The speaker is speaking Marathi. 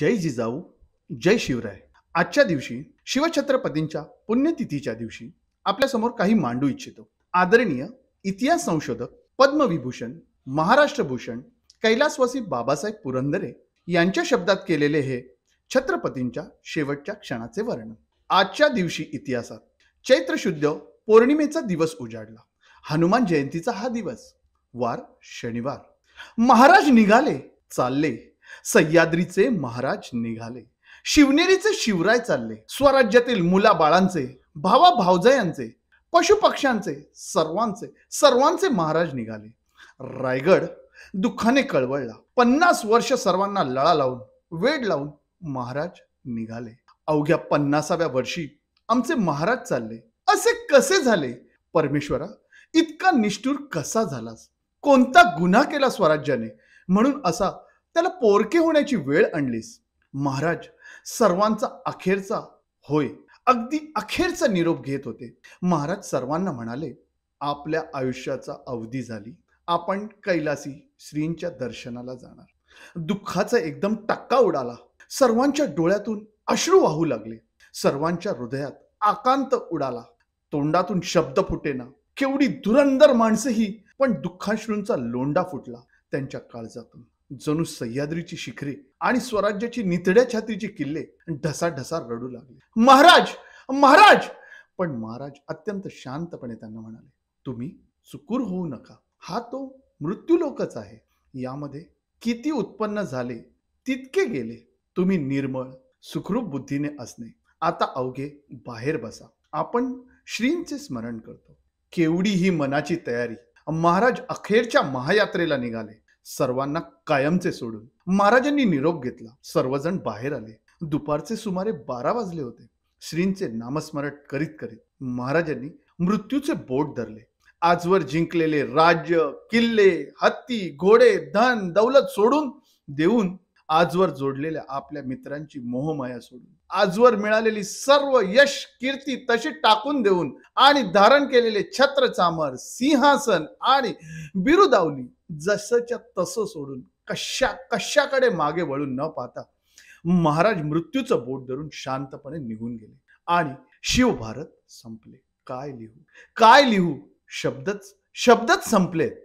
जय जिजाऊ जय शिवराय आजच्या दिवशी शिवछत्रपतींच्या पुण्यतिथीच्या दिवशी आपल्यासमोर काही मांडू इच्छितो आदरणीय इतिहास संशोधक पद्मविभूषण महाराष्ट्र भूषण कैलासवासी बाबासाहेब पुरंदरे यांच्या शब्दात केलेले हे छत्रपतींच्या शेवटच्या क्षणाचे वर्णन आजच्या दिवशी इतिहासात चैत्र शुद्ध पौर्णिमेचा दिवस उजाडला हनुमान जयंतीचा हा दिवस वार शनिवार महाराज निघाले चालले सह्याद्रीचे महाराज निघाले शिवनेरीचे शिवराय चालले स्वराज्यातील मुला बाळांचे भावा भावजयांचे पशुपक्ष्यांचे सर्वांचे सर्वांचे महाराज निघाले रायगड दुःखाने कळवळला पन्नास वर्ष सर्वांना लळा लावून वेड लावून महाराज निघाले अवघ्या पन्नासाव्या वर्षी आमचे महाराज चालले असे कसे झाले परमेश्वरा इतका निष्ठूर कसा झालास कोणता गुन्हा केला स्वराज्याने म्हणून असा त्याला पोरके होण्याची वेळ आणलीस महाराज सर्वांचा अखेरचा होय अगदी अखेरचा निरोप घेत होते महाराज सर्वांना म्हणाले आपल्या आयुष्याचा अवधी झाली आपण कैलासी श्रींच्या दर्शनाला जाणार दुःखाचा एकदम टक्का उडाला सर्वांच्या डोळ्यातून अश्रू वाहू लागले सर्वांच्या हृदयात आकांत उडाला तोंडातून शब्द फुटेना केवढी धुरंदर माणसंही पण दुःखाश्रूंचा लोंडा फुटला त्यांच्या काळजातून जणू सह्याद्रीची शिखरे आणि स्वराज्याची नितड्या छात्रीची किल्ले ढसा रडू लागले महाराज महाराज पण महाराज अत्यंत शांतपणे त्यांना म्हणाले तुम्ही चुकूर होऊ नका हा तो मृत्यूलोकच आहे यामध्ये किती उत्पन्न झाले तितके गेले तुम्ही निर्मळ सुखरूप बुद्धीने असणे आता अवघे बाहेर बसा आपण श्रींचे स्मरण करतो केवढी ही मनाची तयारी महाराज अखेरच्या महायात्रेला निघाले सर्वांना कायमचे सोडून महाराजांनी निरोप घेतला सर्वजण बाहेर आले दुपारचे सुमारे बारा वाजले होते श्रींचे नामस्मरण करीत करीत महाराजांनी मृत्यूचे बोट धरले आजवर जिंकलेले राज्य किल्ले हत्ती घोडे धन दौलत सोडून देऊन आजवर जोडलेल्या आपल्या मित्रांची मोहमाया सोडून आजवर मिळालेली सर्व यश कीर्ती तशी टाकून देऊन आणि धारण केलेले छत्र चामर सिंहासन आणि बिरुदावली जसंच्या तसं सोडून कशा कशाकडे मागे वळून न पाहता महाराज मृत्यूचं बोट धरून शांतपणे निघून गेले आणि शिव भारत संपले काय लिहू काय लिहू शब्दच शब्दच संपलेत